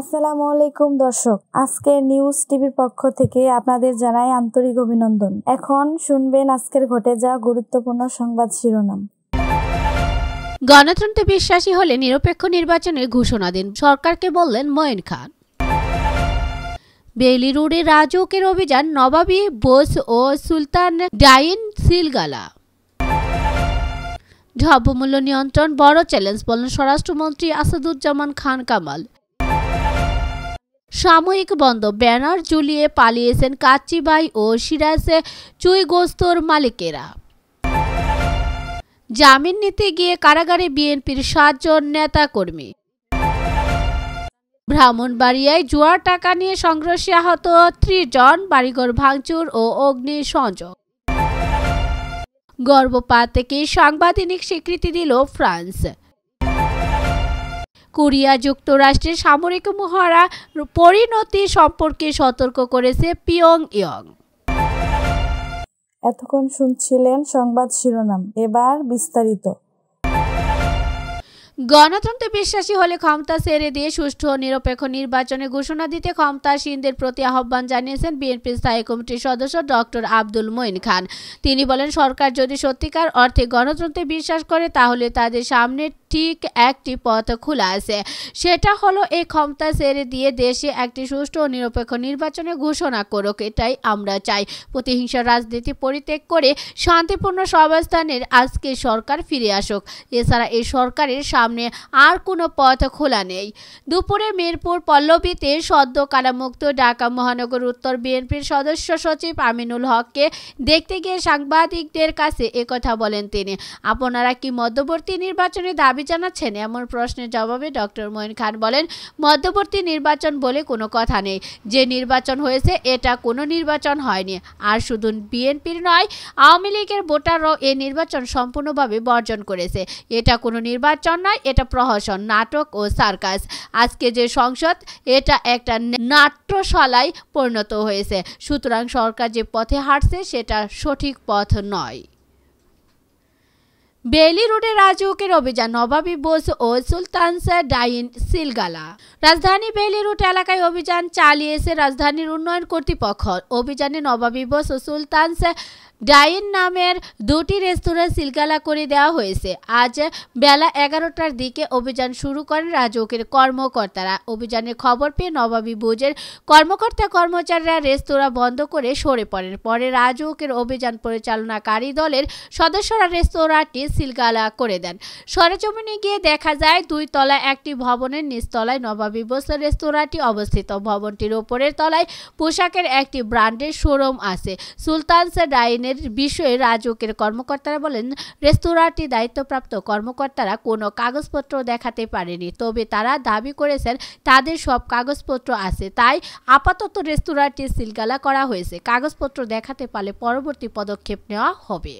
আসসালামু আলাইকুম দর্শক আজকের নিউজ টিভির পক্ষ থেকে আপনাদের জানাই আন্তরিক অভিনন্দন এখন শুনবেন আজকের ঘটে যাওয়া গুরুত্বপূর্ণ সংবাদ শিরোনাম গণতন্ত্রে বিশ্বাসী হলে নিরপেক্ষ নির্বাচনের ঘোষণা দিন সরকারকে বললেন ময়ন খান বেইলি রোডে রাজকের অভিযান নবাবী বোস ও সুলতান ডাইন সিলগালা দ্রব্যমূল্য নিয়ন্ত্রণ বড় চ্যালেঞ্জ বলেন স্বরাষ্ট্রমন্ত্রী আসাদুজ্জামান খান কামাল সাময়িক বন্ধ ব্যানার ঝুলিয়ে পালিয়েছেন কাচ্চিবাই ও সিরাজে চুইগোস্তর মালিকেরা জামিন নিতে গিয়ে কারাগারে বিএনপির সাতজন নেতা কর্মী ব্রাহ্মণবাড়িয়ায় জুয়ার টাকা নিয়ে সংঘর্ষে আহত ত্রিজন বাড়িঘর ভাঙচুর ও অগ্নি সংযোগ গর্ভপাত থেকে সাংবাদিক স্বীকৃতি দিল ফ্রান্স কোরিয়া যুক্তরাষ্ট্রের সামরিক মহড়া পরিণতি সম্পর্কে সতর্ক করেছে পিয়ং ইয়ং এতক্ষণ শুনছিলেন সংবাদ শিরোনাম এবার বিস্তারিত গণতন্ত্রে বিশ্বাসী হলে ক্ষমতা ছেড়ে দিয়ে সুষ্ঠু ও নিরপেক্ষ নির্বাচনে ঘোষণা দিতে ক্ষমতাসীনদের প্রতি আহ্বান জানিয়েছেন বিএনপির স্থায়ী কমিটির সদস্য ডক্টর আব্দুল মঈন খান তিনি বলেন সরকার যদি সত্যিকার অর্থে গণতন্ত্রে বিশ্বাস করে তাহলে তাদের সামনের ঠিক একটি পথ খোলা আছে সেটা হলো এই ক্ষমতা ছেড়ে দিয়ে দেশে একটি সুষ্ঠু ও নিরপেক্ষ নির্বাচনে ঘোষণা করুক এটাই আমরা চাই প্রতিহিংসার রাজনীতি পরিত্যাগ করে শান্তিপূর্ণ সর্বস্থানের আজকে সরকার ফিরে আসুক এছাড়া এই সরকারের সামনে আর কোনো পথ খোলা নেই দুপুরে মিরপুর পল্লবীতে সদ্য কারামুক্ত ঢাকা মহানগর উত্তর বিএনপির সদস্য সচিব আমিনুল হককে দেখতে গিয়ে সাংবাদিকদের কাছে একথা বলেন তিনি আপনারা কি মধ্যবর্তী নির্বাচনে দাবি দাবি জানাচ্ছেন এমন প্রশ্নের জবাবে ডক্টর মইন খান বলেন মধ্যবর্তী নির্বাচন বলে কোনো কথা নেই যে নির্বাচন হয়েছে এটা কোনো নির্বাচন হয়নি আর শুধু বিএনপির নয় আওয়ামী লীগের ভোটাররাও এ নির্বাচন সম্পূর্ণভাবে বর্জন করেছে এটা কোনো নির্বাচন নয় এটা প্রহসন নাটক ও সার্কাস আজকে যে সংসদ এটা একটা নাট্যশালায় পরিণত হয়েছে সুতরাং সরকার যে পথে হাঁটছে সেটা সঠিক পথ নয় বেলি রোডে রাজউকের অভিযান নবাবী বোস ও সুলতান ডাইন সিলগালা রাজধানী বেলি রুট এলাকায় অভিযান চালিয়েছে রাজধানীর উন্নয়ন কর্তৃপক্ষ অভিযানে নবাবী বোস ও সুলতান ডাইন নামের দুটি রেস্তোরাঁ সিলগালা করে দেওয়া হয়েছে আজ বেলা এগারোটার দিকে অভিযান শুরু করেন রাজকের কর্মকর্তারা অভিযানের খবর পেয়ে নবাবী বোজের কর্মকর্তা কর্মচারীরা রেস্তোরাঁ বন্ধ করে সরে পড়েন পরে রাজকের অভিযান পরিচালনাকারী দলের সদস্যরা রেস্তোরাঁটি সিলগালা করে দেন সরেজমিনে গিয়ে দেখা যায় দুই তলা একটি ভবনের নিচতলায় নবাবী বোস রেস্তোরাঁটি অবস্থিত ভবনটির ওপরের তলায় পোশাকের একটি ব্র্যান্ডের শোরুম আছে সুলতানস ডাইন উন্নয়নের বিষয়ে রাজউকের কর্মকর্তারা বলেন রেস্তোরাঁটি দায়িত্বপ্রাপ্ত কর্মকর্তারা কোনো কাগজপত্র দেখাতে পারেনি তবে তারা দাবি করেছেন তাদের সব কাগজপত্র আছে তাই আপাতত রেস্তোরাঁটি সিলগালা করা হয়েছে কাগজপত্র দেখাতে পারলে পরবর্তী পদক্ষেপ নেওয়া হবে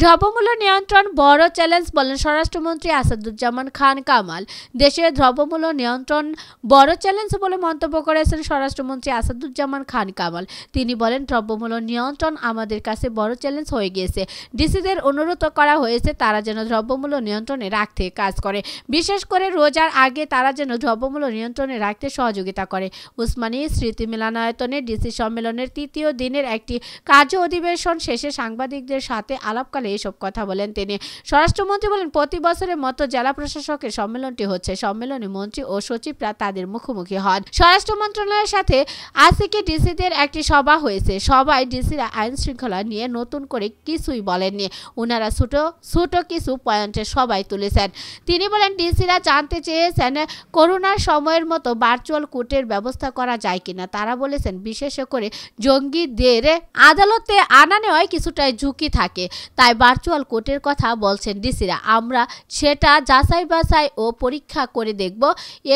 দ্রব্যমূল্য নিয়ন্ত্রণ বড় চ্যালেঞ্জ বলেন স্বরাষ্ট্রমন্ত্রী আসাদুজ্জামান খান কামাল দেশে দ্রব্যমূল্য নিয়ন্ত্রণ বড় চ্যালেঞ্জ বলে মন্তব্য করেছেন স্বরাষ্ট্রমন্ত্রী আসাদুজ্জামান খান কামাল তিনি বলেন দ্রব্যমূল্য নিয়ন্ত্রণ আমাদের কাছে বড় চ্যালেঞ্জ হয়ে গিয়েছে ডিসিদের অনুরোধ করা হয়েছে তারা যেন দ্রব্যমূল্য নিয়ন্ত্রণে রাখতে কাজ করে বিশেষ করে রোজার আগে তারা যেন দ্রব্যমূল্য নিয়ন্ত্রণে রাখতে সহযোগিতা করে উসমানী স্মৃতি মিলনায়তনে ডিসি সম্মেলনের তৃতীয় দিনের একটি কার্য অধিবেশন শেষে সাংবাদিকদের সাথে আলাপকালে করে এসব কথা বলেন তিনি স্বরাষ্ট্রমন্ত্রী বলেন প্রতি বছরের মতো জেলা প্রশাসকের সম্মেলনটি হচ্ছে সম্মেলনে মন্ত্রী ও সচিবরা তাদের মুখোমুখি হন স্বরাষ্ট্র মন্ত্রণালয়ের সাথে আসিকে ডিসিদের একটি সভা হয়েছে সবাই ডিসিরা আইন শৃঙ্খলা নিয়ে নতুন করে কিছুই বলেননি ওনারা ছোট ছোট কিছু পয়েন্টে সবাই তুলেছেন তিনি বলেন ডিসিরা জানতে চেয়েছেন করোনার সময়ের মতো ভার্চুয়াল কোর্টের ব্যবস্থা করা যায় কিনা তারা বলেছেন বিশেষ করে জঙ্গিদের আদালতে আনা নেওয়ায় কিছুটাই ঝুঁকি থাকে তাই ভার্চুয়াল কোর্টের কথা বলছেন ডিসিরা আমরা সেটা যাচাই বাছাই ও পরীক্ষা করে দেখব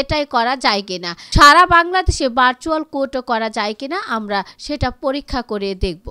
এটাই করা যায় কিনা সারা বাংলাদেশে ভার্চুয়াল কোর্টও করা যায় কিনা আমরা সেটা পরীক্ষা করে দেখব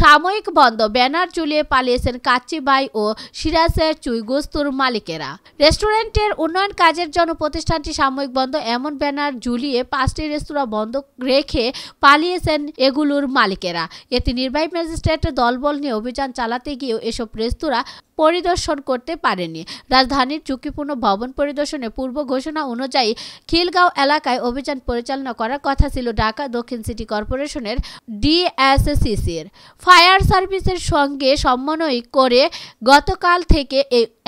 সাময়িক বন্ধ ব্যানার ঝুলিয়ে পালিয়েছেন কাচ্চিবাই ও সিরাসের গোস্তুর মালিকেরা রেস্টুরেন্টের উন্নয়ন কাজের জন্য প্রতিষ্ঠানটি সাময়িক বন্ধ এমন ব্যানার ঝুলিয়ে পাঁচটি রেস্তোরাঁ বন্ধ রেখে পালিয়েছেন এগুলোর মালিকেরা এতে নির্বাহী ম্যাজিস্ট্রেট দলবল নিয়ে অভিযান চালাতে গিয়েও এসব রেস্তোরাঁ পরিদর্শন করতে পারেনি রাজধানীর ঝুঁকিপূর্ণ ভবন পরিদর্শনে পূর্ব ঘোষণা অনুযায়ী খিলগাঁও এলাকায় অভিযান পরিচালনা করার কথা ছিল ঢাকা দক্ষিণ সিটি কর্পোরেশনের ডিএসসিসির ফায়ার সার্ভিসের সঙ্গে সমন্বয় করে গতকাল থেকে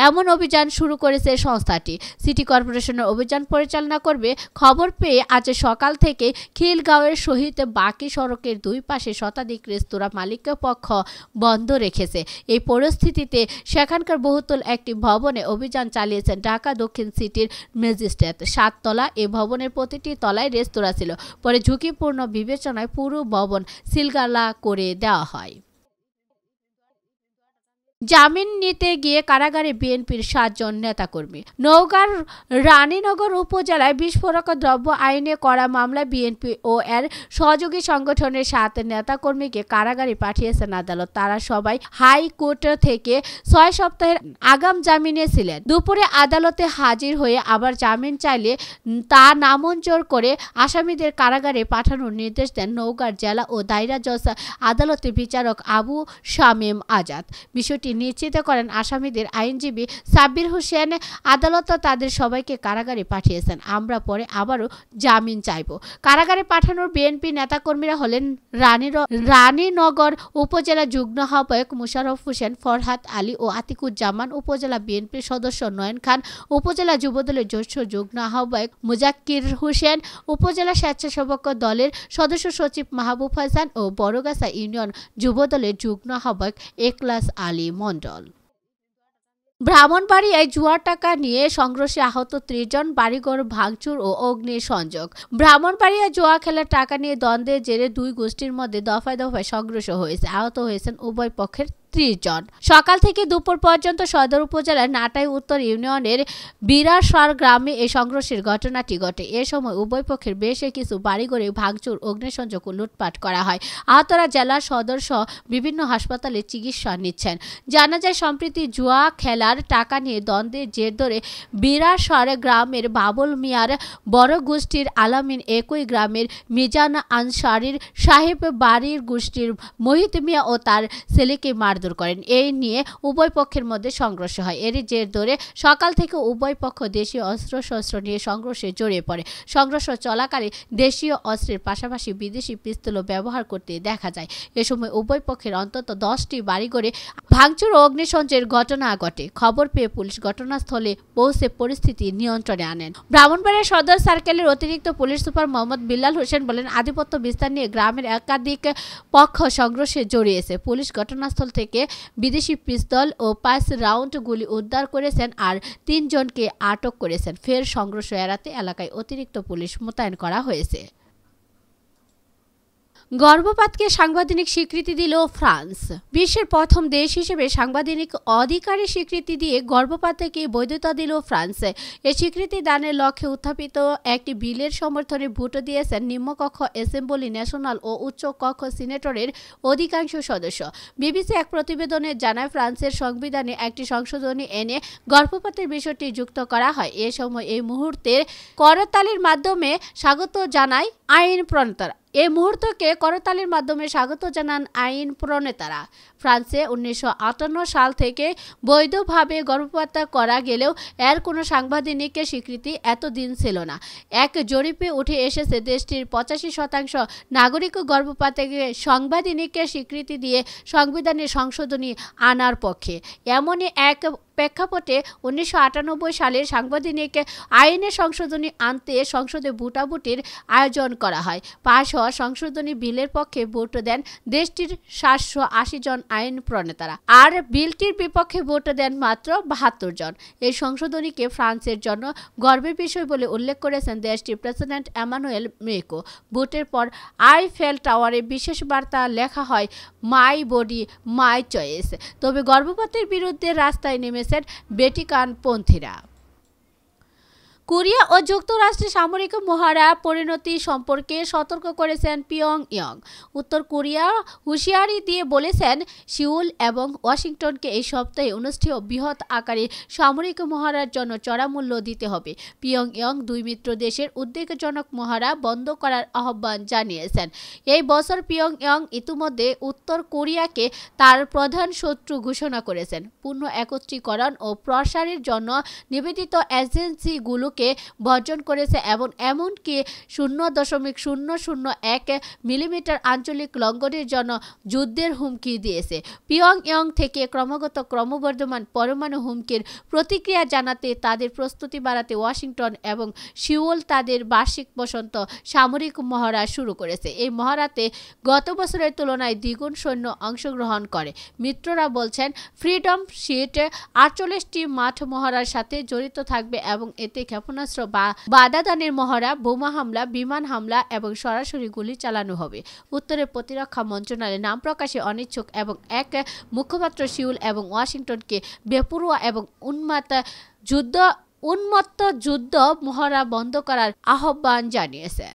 এমন অভিযান শুরু করেছে সংস্থাটি সিটি কর্পোরেশনের অভিযান পরিচালনা করবে খবর পেয়ে আজ সকাল থেকে খিলগাঁওয়ের সহিত বাকি সড়কের দুই পাশে শতাধিক রেস্তোরাঁ মালিকের পক্ষ বন্ধ রেখেছে এই পরিস্থিতিতে সেখানকার বহুতল একটি ভবনে অভিযান চালিয়েছেন ঢাকা দক্ষিণ সিটির ম্যাজিস্ট্রেট সাততলা এ ভবনের প্রতিটি তলায় রেস্তোরাঁ ছিল পরে ঝুঁকিপূর্ণ বিবেচনায় পুরো ভবন সিলগালা করে দেওয়া হয় জামিন নিতে গিয়ে কারাগারে বিএনপির সাতজন নেতাকর্মী নওগাঁর রানীনগর উপজেলায় বিস্ফোরক দ্রব্য আইনে করা মামলায় বিএনপি ও এর সহযোগী সংগঠনের সাত নেতাকর্মীকে কারাগারে পাঠিয়েছেন আদালত তারা সবাই হাইকোর্ট থেকে ছয় সপ্তাহের আগাম জামিনে ছিলেন দুপুরে আদালতে হাজির হয়ে আবার জামিন চাইলে তা নামঞ্জোর করে আসামিদের কারাগারে পাঠানোর নির্দেশ দেন নওগাঁর জেলা ও দায়রা জজ আদালতে বিচারক আবু শামেম আজাদ বিষয়টি বিষয়টি নিশ্চিত করেন আসামিদের আইনজীবী সাব্বির হোসেন আদালত তাদের সবাইকে কারাগারে পাঠিয়েছেন আমরা পরে আবারও জামিন চাইব কারাগারে পাঠানোর বিএনপি নেতাকর্মীরা হলেন রানী রানীনগর উপজেলা যুগ্ম আহ্বায়ক মুশারফ হোসেন ফরহাদ আলী ও আতিকুজ্জামান উপজেলা বিএনপির সদস্য নয়ন খান উপজেলা যুবদলের জ্যেষ্ঠ যুগ্ম আহ্বায়ক মুজাক্কির হোসেন উপজেলা স্বেচ্ছাসেবক দলের সদস্য সচিব মাহবুব হাসান ও বড়গাছা ইউনিয়ন যুবদলের যুগ্ম আহ্বায়ক একলাস আলী মণ্ডল ব্রাহ্মণবাড়িয়ায় জুয়ার টাকা নিয়ে সংঘর্ষে আহত ত্রিশজন বাড়িঘর ভাঙচুর ও অগ্নি সংযোগ ব্রাহ্মণবাড়িয়া জুয়া খেলার টাকা নিয়ে দ্বন্দ্বের জেরে দুই গোষ্ঠীর মধ্যে দফায় দফায় সংঘর্ষ হয়েছে আহত হয়েছেন উভয় পক্ষের ত্রিশ জন সকাল থেকে দুপুর পর্যন্ত সদর উপজেলার নাটাই উত্তর ইউনিয়নের বিরাসর গ্রামে এই সংঘর্ষের ঘটনাটি ঘটে এ সময় উভয় পক্ষের বেশ কিছু বাড়িঘরে ভাঙচুর অগ্নিসংযোগ ও লুটপাট করা হয় আহতরা জেলার সদর সহ বিভিন্ন হাসপাতালে চিকিৎসা নিচ্ছেন জানা যায় সম্প্রতি জুয়া খেলার টাকা নিয়ে দ্বন্দ্বের জের ধরে বিরাসর গ্রামের বাবুল মিয়ার বড় গোষ্ঠীর আলামিন একই গ্রামের মিজান আনসারির সাহেব বাড়ির গোষ্ঠীর মোহিত মিয়া ও তার ছেলেকে মারধর মারধর করেন এই নিয়ে উভয় পক্ষের মধ্যে সংঘর্ষ হয় এরই জের ধরে সকাল থেকে উভয় পক্ষ দেশীয় অস্ত্রশস্ত্র নিয়ে সংঘর্ষে জড়িয়ে পড়ে সংঘর্ষ চলাকালে দেশীয় অস্ত্রের পাশাপাশি বিদেশি পিস্তলও ব্যবহার করতে দেখা যায় এ সময় উভয় পক্ষের অন্তত দশটি বাড়িঘরে ভাঙচুর ও অগ্নিসঞ্চের ঘটনা ঘটে খবর পেয়ে পুলিশ ঘটনাস্থলে পৌঁছে পরিস্থিতি নিয়ন্ত্রণে আনেন ব্রাহ্মণবাড়িয়া সদর সার্কেলের অতিরিক্ত পুলিশ সুপার মোহাম্মদ বিল্লাল হোসেন বলেন আধিপত্য বিস্তার নিয়ে গ্রামের একাধিক পক্ষ সংঘর্ষে জড়িয়েছে পুলিশ ঘটনাস্থল থেকে থেকে বিদেশি পিস্তল ও পাঁচ রাউন্ড গুলি উদ্ধার করেছেন আর তিনজনকে আটক করেছেন ফের সংঘর্ষ এড়াতে এলাকায় অতিরিক্ত পুলিশ মোতায়েন করা হয়েছে গর্ভপাতকে সাংবাদিক স্বীকৃতি দিল ফ্রান্স বিশ্বের প্রথম দেশ হিসেবে সাংবাদিক অধিকারে স্বীকৃতি দিয়ে গর্ভপাতকে বৈধতা দিল ফ্রান্স এ স্বীকৃতি দানের লক্ষ্যে উত্থাপিত একটি বিলের সমর্থনে ভোট দিয়েছেন নিম্নকক্ষ অ্যাসেম্বলি ন্যাশনাল ও উচ্চকক্ষ সিনেটরের অধিকাংশ সদস্য বিবিসি এক প্রতিবেদনে জানায় ফ্রান্সের সংবিধানে একটি সংশোধনী এনে গর্ভপাতের বিষয়টি যুক্ত করা হয় এ সময় এই মুহূর্তের করতালির মাধ্যমে স্বাগত জানায় আইন প্রণেতারা এই মুহূর্তকে করতালির মাধ্যমে স্বাগত জানান আইন প্রণেতারা ফ্রান্সে উনিশশো সাল থেকে বৈধভাবে গর্ভপাত করা গেলেও এর কোনো সাংবিধানিকের স্বীকৃতি এতদিন ছিল না এক জরিপে উঠে এসেছে দেশটির পঁচাশি শতাংশ নাগরিক গর্ভপাতে সাংবাদিনিকের স্বীকৃতি দিয়ে সংবিধানে সংশোধনী আনার পক্ষে এমনই এক প্রেক্ষাপটে উনিশশো সালের সাংবিধানিক আইনে সংশোধনী আনতে সংসদে ভোটাভুটির আয়োজন করা হয় পাশ হওয়া সংশোধনী বিলের পক্ষে ভোট দেন দেশটির সাতশো জন আইন প্রণেতারা আর বিলটির বিপক্ষে ভোট দেন মাত্র বাহাত্তর জন এই সংশোধনীকে ফ্রান্সের জন্য গর্বের বিষয় বলে উল্লেখ করেছেন দেশটির প্রেসিডেন্ট এমানুয়েল মেকো ভোটের পর আই ফেল টাওয়ারে বিশেষ বার্তা লেখা হয় মাই বডি মাই চয়েস তবে গর্ভপাতের বিরুদ্ধে রাস্তায় নেমেছেন বেটিকানপন্থীরা কোরিয়া ও যুক্তরাষ্ট্রের সামরিক মহারা পরিণতি সম্পর্কে সতর্ক করেছেন পিয়ং ইয়ং উত্তর কোরিয়া হুঁশিয়ারি দিয়ে বলেছেন সিউল এবং ওয়াশিংটনকে এই সপ্তাহে অনুষ্ঠেয় বৃহৎ আকারে সামরিক মহারার জন্য চড়া মূল্য দিতে হবে পিয়ং ইয়ং দুই মিত্র দেশের উদ্বেগজনক মহারা বন্ধ করার আহ্বান জানিয়েছেন এই বছর পিয়ং ইয়ং ইতিমধ্যে উত্তর কোরিয়াকে তার প্রধান শত্রু ঘোষণা করেছেন পূর্ণ একত্রীকরণ ও প্রসারের জন্য নিবেদিত এজেন্সিগুলো কে বর্জন করেছে এবং এমনকি শূন্য দশমিক শূন্য শূন্য এক মিলিমিটার আঞ্চলিক লঙ্ঘনের জন্য যুদ্ধের হুমকি দিয়েছে ইয়ং থেকে ক্রমাগত ক্রমবর্ধমান পরমাণু হুমকির প্রতিক্রিয়া জানাতে তাদের প্রস্তুতি বাড়াতে ওয়াশিংটন এবং সিওল তাদের বার্ষিক বসন্ত সামরিক মহড়া শুরু করেছে এই মহড়াতে গত বছরের তুলনায় দ্বিগুণ সৈন্য অংশগ্রহণ করে মিত্ররা বলছেন ফ্রিডম শিট আটচল্লিশটি মাঠ মহড়ার সাথে জড়িত থাকবে এবং এতে ক্ষেপ ক্ষেপণাস্ত্র বা বাদাদানের মহড়া বোমা হামলা বিমান হামলা এবং সরাসরি গুলি চালানো হবে উত্তরে প্রতিরক্ষা মন্ত্রণালয়ের নাম প্রকাশে অনিচ্ছুক এবং এক মুখপাত্র সিউল এবং ওয়াশিংটনকে বেপরুয়া এবং উন্মাত যুদ্ধ উন্মত্ত যুদ্ধ মহড়া বন্ধ করার আহ্বান জানিয়েছে